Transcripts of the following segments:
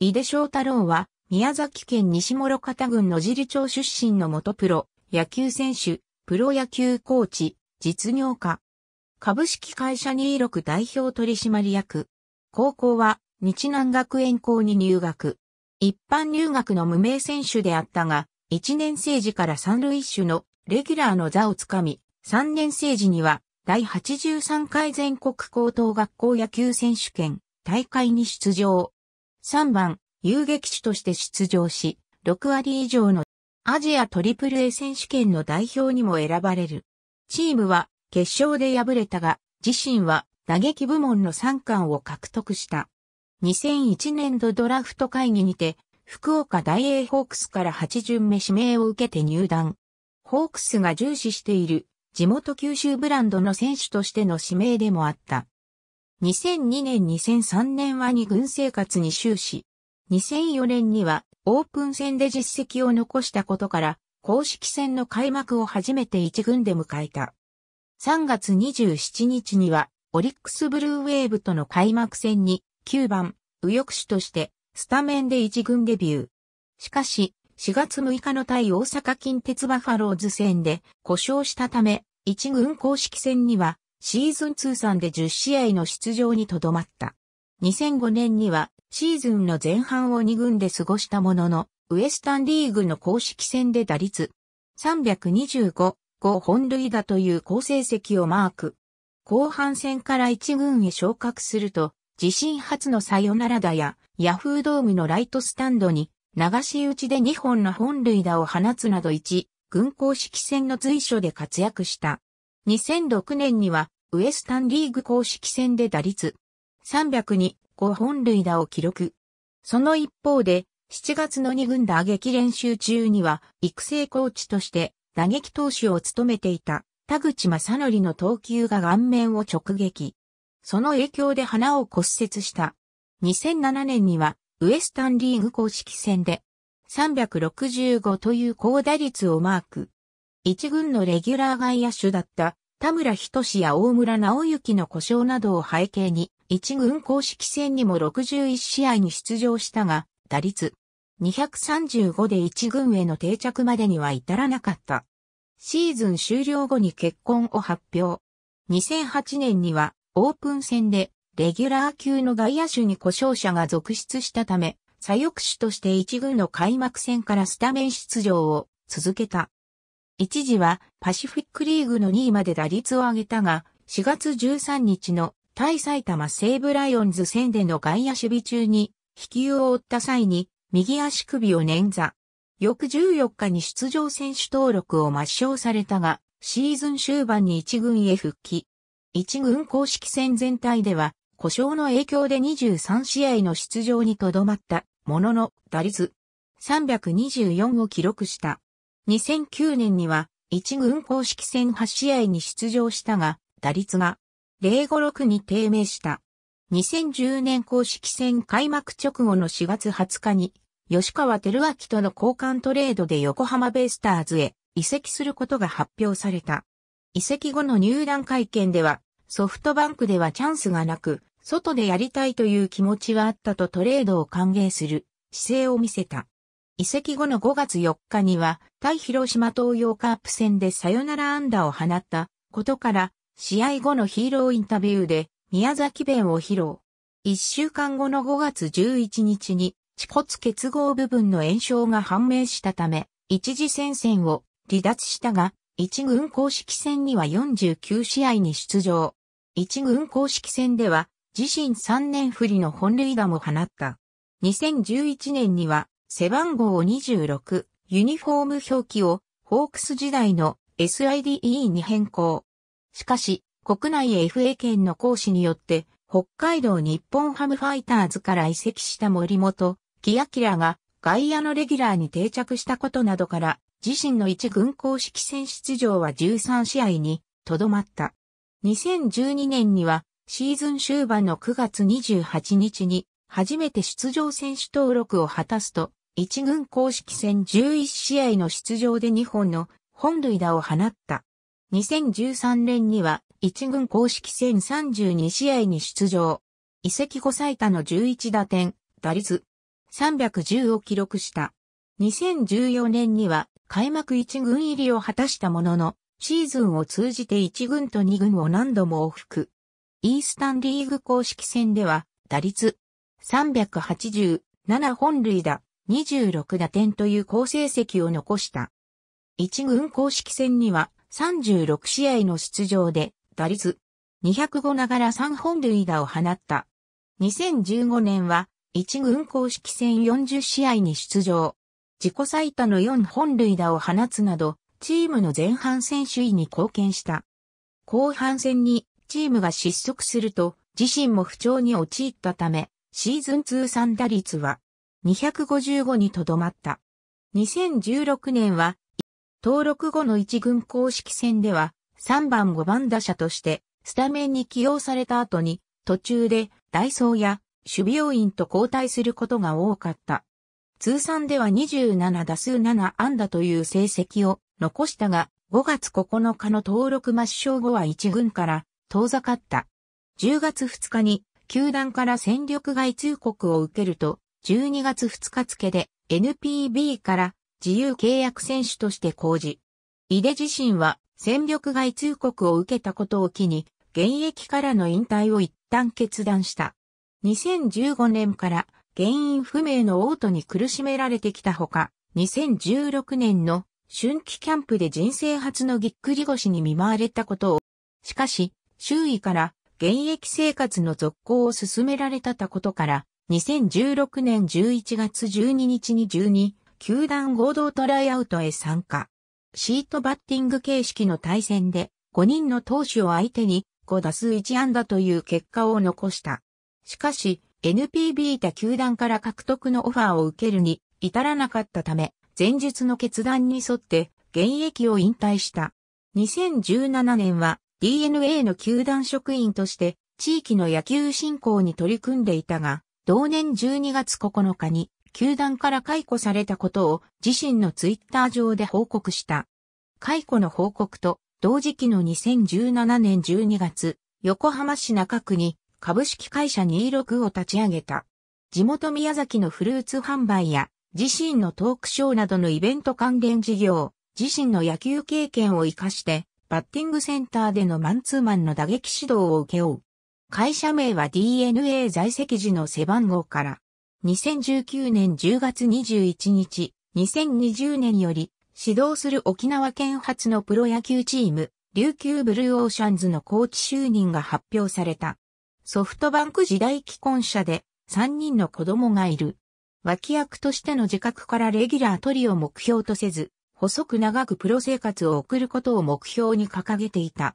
井出翔太郎は、宮崎県西諸方郡野尻町出身の元プロ、野球選手、プロ野球コーチ、実業家。株式会社26代表取締役。高校は、日南学園校に入学。一般入学の無名選手であったが、1年生時から三塁手のレギュラーの座をつかみ、3年生時には、第83回全国高等学校野球選手権大会に出場。3番、遊撃手として出場し、6割以上のアジア AAA 選手権の代表にも選ばれる。チームは決勝で敗れたが、自身は打撃部門の3冠を獲得した。2001年度ドラフト会議にて、福岡大英ホークスから8巡目指名を受けて入団。ホークスが重視している地元九州ブランドの選手としての指名でもあった。2002年2003年は2軍生活に終始。2004年にはオープン戦で実績を残したことから、公式戦の開幕を初めて1軍で迎えた。3月27日には、オリックスブルーウェーブとの開幕戦に9番、右翼手としてスタメンで1軍デビュー。しかし、4月6日の対大阪近鉄バファローズ戦で故障したため、1軍公式戦にはシーズン通算で10試合の出場にとどまった。2005年にはシーズンの前半を2軍で過ごしたものの、ウエスタンリーグの公式戦で打率325、5本塁打という好成績をマーク。後半戦から1軍へ昇格すると、自身初のサヨナラ打や、ヤフードームのライトスタンドに、流し打ちで2本の本塁打を放つなど1、軍公式戦の随所で活躍した。2006年にはウエスタンリーグ公式戦で打率3 0 2 5本塁打を記録。その一方で7月の2軍打撃練習中には育成コーチとして打撃投手を務めていた田口正則の投球が顔面を直撃。その影響で鼻を骨折した。2007年にはウエスタンリーグ公式戦で365という高打率をマーク。一軍のレギュラー外野手だった田村仁や大村直之の故障などを背景に、一軍公式戦にも61試合に出場したが、打率235で一軍への定着までには至らなかった。シーズン終了後に結婚を発表。2008年にはオープン戦でレギュラー級の外野手に故障者が続出したため、左翼手として一軍の開幕戦からスタメン出場を続けた。一時はパシフィックリーグの2位まで打率を上げたが、4月13日の対埼玉西武ライオンズ戦での外野守備中に、飛球を負った際に、右足首を捻挫。翌14日に出場選手登録を抹消されたが、シーズン終盤に1軍へ復帰。1軍公式戦全体では、故障の影響で23試合の出場にとどまったものの打率324を記録した。2009年には1軍公式戦8試合に出場したが、打率が056に低迷した。2010年公式戦開幕直後の4月20日に、吉川照明との交換トレードで横浜ベイスターズへ移籍することが発表された。移籍後の入団会見では、ソフトバンクではチャンスがなく、外でやりたいという気持ちはあったとトレードを歓迎する姿勢を見せた。移籍後の5月4日には、対広島東洋カープ戦でサヨナラ安打を放ったことから、試合後のヒーローインタビューで宮崎弁を披露。1週間後の5月11日に、恥骨結合部分の炎症が判明したため、一時戦線を離脱したが、一軍公式戦には49試合に出場。一軍公式戦では、自身3年振りの本塁打も放った。2011年には、背番号26、ユニフォーム表記をホークス時代の SIDE に変更。しかし、国内 FA 権の行使によって、北海道日本ハムファイターズから移籍した森本、キアキラが外野のレギュラーに定着したことなどから、自身の一軍公式戦出場は13試合にとどまった。2012年にはシーズン終盤の9月28日に初めて出場選手登録を果たすと、一軍公式戦11試合の出場で2本の本塁打を放った。2013年には一軍公式戦32試合に出場。移籍後最多の11打点、打率310を記録した。2014年には開幕一軍入りを果たしたものの、シーズンを通じて一軍と二軍を何度も往復。イースタンリーグ公式戦では打率387本塁打、26打点という好成績を残した。一軍公式戦には36試合の出場で打率205ながら3本塁打を放った。2015年は一軍公式戦40試合に出場。自己最多の4本塁打を放つなど、チームの前半戦首位に貢献した。後半戦にチームが失速すると、自身も不調に陥ったため、シーズン通算打率は255にとどまった。2016年は、登録後の一軍公式戦では、3番5番打者として、スタメンに起用された後に、途中で、ダイソーや、守備要員と交代することが多かった。通算では27打数7安打という成績を残したが、5月9日の登録抹消後は1軍から遠ざかった。10月2日に球団から戦力外通告を受けると、12月2日付で NPB から自由契約選手として公示。井出自身は戦力外通告を受けたことを機に、現役からの引退を一旦決断した。2015年から原因不明の嘔吐に苦しめられてきたほか、2016年の春季キャンプで人生初のぎっくり腰に見舞われたことを、しかし、周囲から現役生活の続行を進められたたことから、2016年11月12日に12、球団合同トライアウトへ参加。シートバッティング形式の対戦で5人の投手を相手に5打数1安打という結果を残した。しかし、NPB 他球団から獲得のオファーを受けるに至らなかったため、前述の決断に沿って現役を引退した。2017年は DNA の球団職員として地域の野球振興に取り組んでいたが、同年12月9日に球団から解雇されたことを自身のツイッター上で報告した。解雇の報告と同時期の2017年12月、横浜市中区に株式会社26を立ち上げた。地元宮崎のフルーツ販売や自身のトークショーなどのイベント関連事業、自身の野球経験を活かして、バッティングセンターでのマンツーマンの打撃指導を受け負う。会社名は DNA 在籍時の背番号から、2019年10月21日、2020年より指導する沖縄県発のプロ野球チーム、琉球ブルーオーシャンズのコーチ就任が発表された。ソフトバンク時代既婚者で3人の子供がいる。脇役としての自覚からレギュラー取りを目標とせず、細く長くプロ生活を送ることを目標に掲げていた。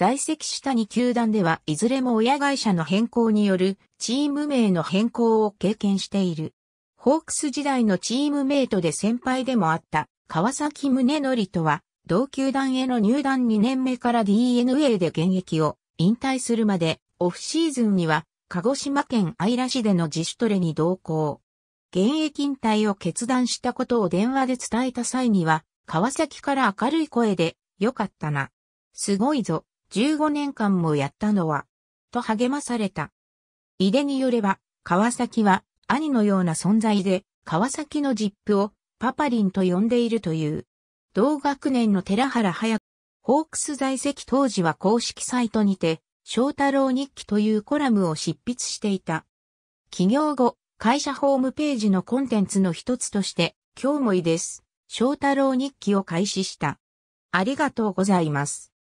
在籍した2球団ではいずれも親会社の変更によるチーム名の変更を経験している。ホークス時代のチームメイトで先輩でもあった川崎宗則とは同球団への入団2年目から DNA で現役を引退するまでオフシーズンには鹿児島県姶良市での自主トレに同行。現役引退を決断したことを電話で伝えた際には川崎から明るい声で良かったな。すごいぞ。15年間もやったのは、と励まされた。井出によれば、川崎は兄のような存在で、川崎のジップをパパリンと呼んでいるという。同学年の寺原早ホークス在籍当時は公式サイトにて、翔太郎日記というコラムを執筆していた。起業後、会社ホームページのコンテンツの一つとして、今日もいいです。翔太郎日記を開始した。ありがとうございます。